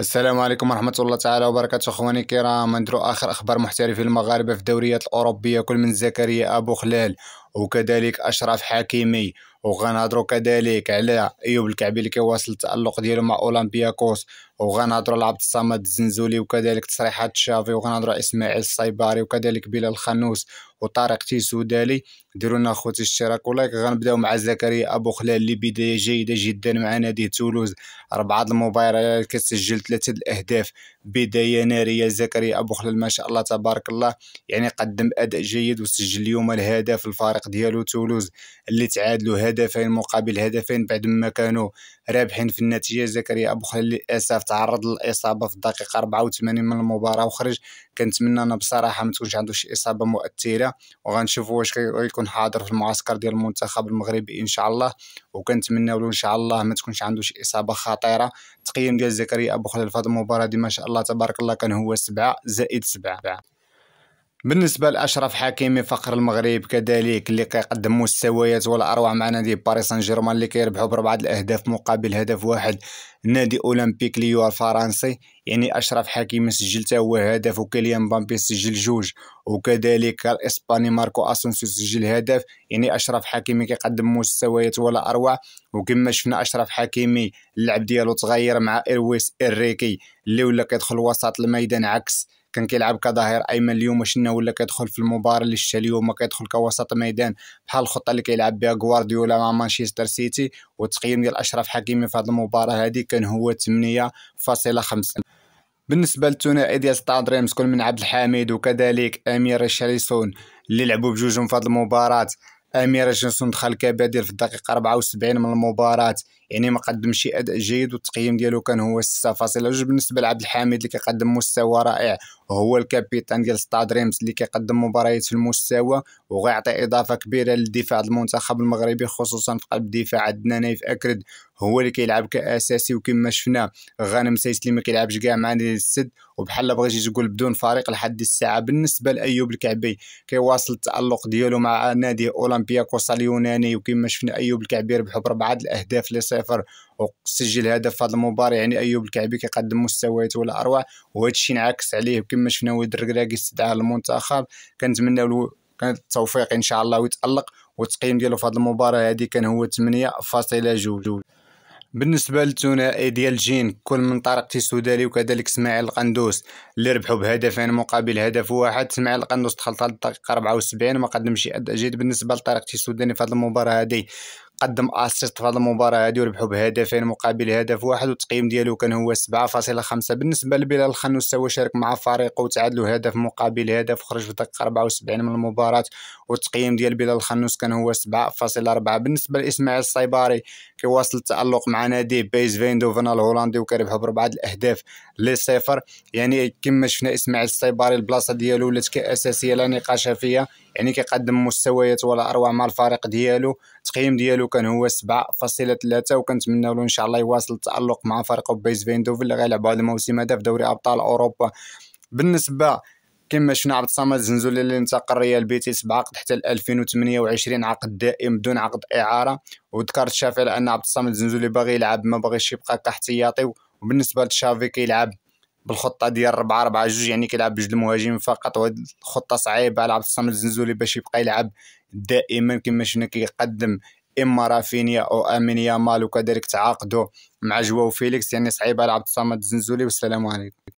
السلام عليكم ورحمة الله تعالى وبركاته اخواني الكرام نديروا اخر اخبار محترفي المغاربة في الدوريات الاوروبية كل من زكريا ابو خلال وكذلك اشرف حكيمي وغنهضروا كذلك على ايوب الكعبي اللي كيواصل التالق ديالو مع اولمبياكوس وغنهضروا على عبد الصمد الزنزولي وكذلك تصريحات شافي وغنهضروا على اسماعيل الصيباري وكذلك بلال الخنوس وطارق تيسودالي ديروا لنا خوتي اشتراك ولايك غنبداو مع زكريا ابو خلال اللي بدايه جيده جدا مع نادي تولوز اربعه المباريات كتسجل ثلاثه الاهداف بدايه ناريه زكريا ابو خلال ما شاء الله تبارك الله يعني قدم اداء جيد وسجل اليوم الهدف الفارق ديالو تولوز اللي تعادلوا هدفين مقابل هدفين بعد ما كانوا رابحين في النتيجه زكريا ابو خليل للاسف تعرض للاصابه في الدقيقه 84 من المباراه وخرج كنتمنى انا بصراحه ما تكونش عنده شي اصابه مؤثره وغنشوفوا واش غيكون حاضر في المعسكر ديال المنتخب المغربي ان شاء الله وكنتمنى له ان شاء الله ما تكونش عنده شي اصابه خطيره تقييم ديال زكريا ابو خليل في هذه المباراه دي ما شاء الله تبارك الله كان هو سبعة زائد سبعة بالنسبة لأشرف حكيمي فقر المغرب كذلك اللي كيقدم مستويات ولا أروع مع نادي باريس سان جيرمان اللي كيربحوا باربعه الأهداف مقابل هدف واحد نادي أولمبيك ليو الفرنسي يعني أشرف حكيمي سجل تا هو هدف وكيليان بامبي سجل جوج وكذلك الإسباني ماركو أسونسيو سجل هدف يعني أشرف حكيمي كيقدم مستويات ولا أروع وكما شفنا أشرف حكيمي اللعب ديالو تغير مع إرويس إريكي اللي ولا كيدخل وسط الميدان عكس كان كيلعب كظهير ايمن اليوم شنا ولا كيدخل في المباراه اللي شتا اليوم كيدخل كوسط ميدان بحال الخطه اللي كيلعب بها غوارديولا مع مانشستر سيتي والتقييم ديال اشرف حكيمي في هذه المباراه هذه كان هو 8.5 بالنسبه للثنائي ديال ستاد دريمز كل من عبد الحميد وكذلك امير ريشاريسون اللي لعبوا بجوجهم في هذه المباراه امير ريشاريسون دخل كبادر في الدقيقه 74 من المباراه يعني ما قدم اداء جيد والتقييم ديالو كان هو 6.2 بالنسبه لعبد الحميد اللي كيقدم مستوى رائع هو الكابيتان ديال ستاد ريمز اللي كيقدم مباريات في المستوى وغيعطي اضافه كبيره للدفاع المنتخب المغربي خصوصا في قلب الدفاع عندنا نايف اكرد هو اللي كيلعب كاساسي وكما شفنا غانم سايس اللي ما كيلعبش كاع مع نادي السد وبحال بغيتي تقول بدون فريق لحد الساعه بالنسبه لايوب الكعبي كيواصل التالق ديالو مع نادي اولمبياكوس اليوناني وكما شفنا ايوب الكعبي ربحوا بربعه الاهداف لصفر وسجل هدف في هذه المباراه يعني ايوب الكعبي كيقدم مستويات ولا اروع وهذا الشيء انعكس عليه ما شفنا ولد الركراكي استدعى المنتخب كنتمناو التوفيق ان شاء الله ويتالق والتقييم ديالو في هذه المباراه هذه كان هو 8.2 بالنسبة للثنائي ديال جين كل من طارق تيسودالي وكذلك اسماعيل القندوس اللي ربحوا بهدفين مقابل هدف واحد اسماعيل القندوس دخل الدقيقة 74 ما قدمش أداء جيد بالنسبة لطارق تيسوداني في هذه المباراة هذه قدم اسيست في هذه المباراه هذه وربحوا بهدفين مقابل هدف واحد والتقييم ديالو كان هو 7.5 بالنسبه لبلال خنوسه شارك مع فريقه وتعادلوا هدف مقابل هدف خرج في دقه 74 من المباراه والتقييم ديال بلال خنوس كان هو 7.4 بالنسبه لاسماعيل الصيباري كيواصل التالق مع ناديه بيز فيندوفن الهولندي وكيربحوا بربعه الاهداف لصفر يعني كما شفنا اسماعيل الصيباري البلاصه ديالو ولات كاساسيه لا نقاش فيها يعني كيقدم مستويات ولا اروع مع الفريق ديالو التقييم ديالو كان هو 7.3 وكنتمنوا له ان شاء الله يواصل التالق مع فريق بيز فيندوف اللي غيلعب هذا الموسم هذا في دوري ابطال اوروبا بالنسبه كما شفنا عبد الصمد زنزولي اللي انتقل ريال بيتيس بعقد حتى 2028 عقد دائم بدون عقد اعاره وذكر شافي على ان عبد الصمد زنزولي باغي يلعب ما باغيش يبقى كاحتياطي وبالنسبه لتشافي كيلعب بالخطه ديال 4 4 2 يعني كيلعب بجوج المهاجمين فقط وهذه الخطه صعيبه على عبد الصمد الزنزولي باش يبقى يلعب دائما كما شفنا كيقدم اما رافينيا او امينيا مالو كذلك تعاقدوا مع جواو فيليكس يعني صعيبه لعبت عبد الصمد الزنزولي والسلام عليكم